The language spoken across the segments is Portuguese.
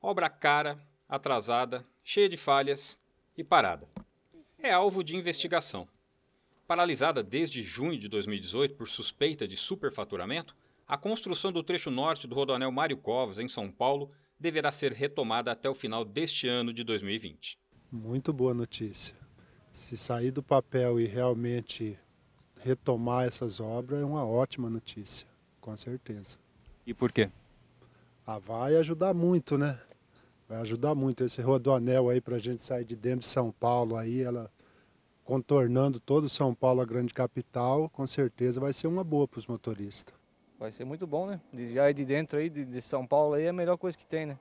obra cara, atrasada, cheia de falhas e parada. É alvo de investigação. Paralisada desde junho de 2018 por suspeita de superfaturamento, a construção do trecho norte do rodoanel Mário Covas, em São Paulo, deverá ser retomada até o final deste ano de 2020. Muito boa notícia. Se sair do papel e realmente retomar essas obras, é uma ótima notícia, com certeza. E por quê? Ah, vai ajudar muito, né? Vai ajudar muito esse rodoanel aí para a gente sair de dentro de São Paulo aí, ela contornando todo São Paulo, a grande capital, com certeza vai ser uma boa para os motoristas. Vai ser muito bom, né? Desviar de dentro aí, de, de, São Paulo aí, é a melhor coisa que tem, né?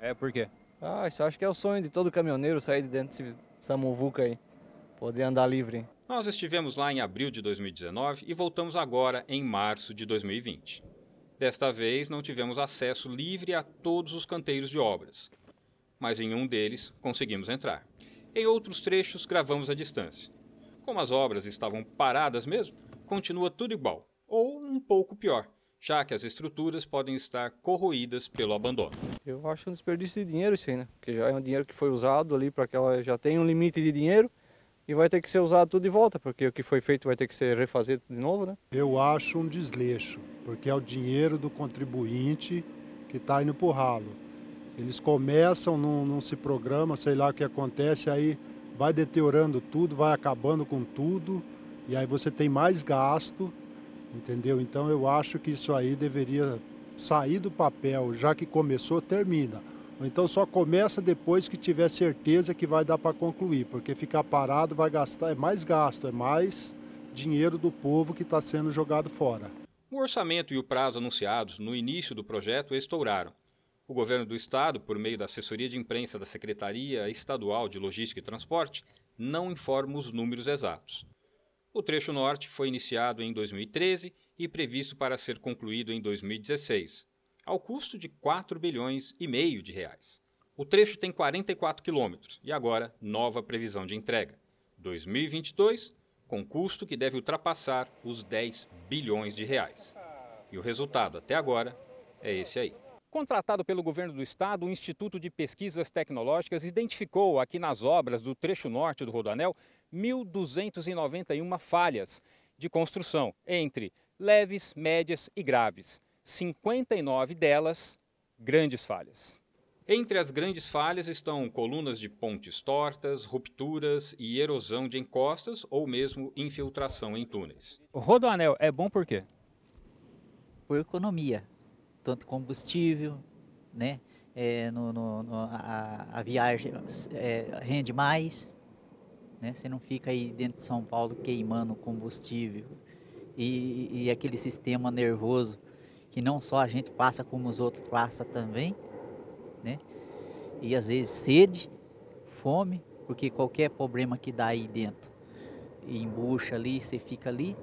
É, por quê? Ah, isso acho que é o sonho de todo caminhoneiro sair de dentro desse Samuvuca aí, poder andar livre. Nós estivemos lá em abril de 2019 e voltamos agora em março de 2020. Desta vez, não tivemos acesso livre a todos os canteiros de obras, mas em um deles conseguimos entrar. Em outros trechos, gravamos à distância. Como as obras estavam paradas mesmo, continua tudo igual, ou um pouco pior, já que as estruturas podem estar corroídas pelo abandono. Eu acho um desperdício de dinheiro isso aí, né? Porque já é um dinheiro que foi usado ali para que ela já tenha um limite de dinheiro e vai ter que ser usado tudo de volta, porque o que foi feito vai ter que ser refazido de novo, né? Eu acho um desleixo, porque é o dinheiro do contribuinte que está indo para o ralo. Eles começam, não, não se programa, sei lá o que acontece, aí vai deteriorando tudo, vai acabando com tudo, e aí você tem mais gasto, entendeu? Então eu acho que isso aí deveria sair do papel, já que começou, termina então só começa depois que tiver certeza que vai dar para concluir, porque ficar parado vai gastar, é mais gasto, é mais dinheiro do povo que está sendo jogado fora. O orçamento e o prazo anunciados no início do projeto estouraram. O governo do estado, por meio da assessoria de imprensa da Secretaria Estadual de Logística e Transporte, não informa os números exatos. O trecho norte foi iniciado em 2013 e previsto para ser concluído em 2016 ao custo de 4 bilhões e meio de reais. O trecho tem 44 quilômetros e agora nova previsão de entrega. 2022, com custo que deve ultrapassar os 10 bilhões de reais. E o resultado até agora é esse aí. Contratado pelo governo do estado, o Instituto de Pesquisas Tecnológicas identificou aqui nas obras do trecho norte do Rodanel 1.291 falhas de construção, entre leves, médias e graves. 59 delas grandes falhas. Entre as grandes falhas estão colunas de pontes tortas, rupturas e erosão de encostas ou mesmo infiltração em túneis. O rodoanel é bom por quê? Por economia, tanto combustível, né? É, no, no, no, a, a, viagem é, rende mais, né? Você não fica aí dentro de São Paulo queimando combustível e, e aquele sistema nervoso que não só a gente passa, como os outros passam também, né? E às vezes sede, fome, porque qualquer problema que dá aí dentro, e embucha ali, você fica ali.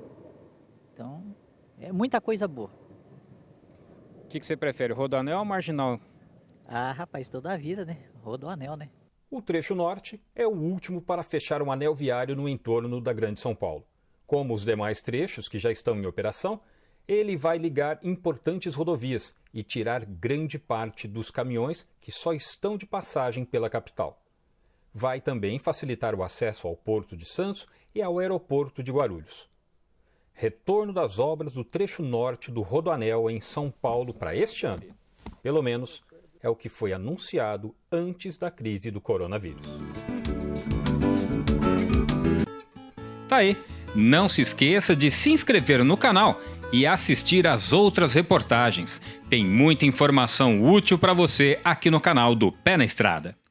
Então, é muita coisa boa. O que, que você prefere, Rodoanel ou Marginal? Ah, rapaz, toda a vida, né? Rodoanel, né? O trecho norte é o último para fechar um anel viário no entorno da Grande São Paulo. Como os demais trechos que já estão em operação, ele vai ligar importantes rodovias e tirar grande parte dos caminhões que só estão de passagem pela capital. Vai também facilitar o acesso ao Porto de Santos e ao Aeroporto de Guarulhos. Retorno das obras do trecho norte do Rodoanel em São Paulo para este ano. Pelo menos é o que foi anunciado antes da crise do coronavírus. Tá aí. Não se esqueça de se inscrever no canal e assistir às outras reportagens. Tem muita informação útil para você aqui no canal do Pé na Estrada.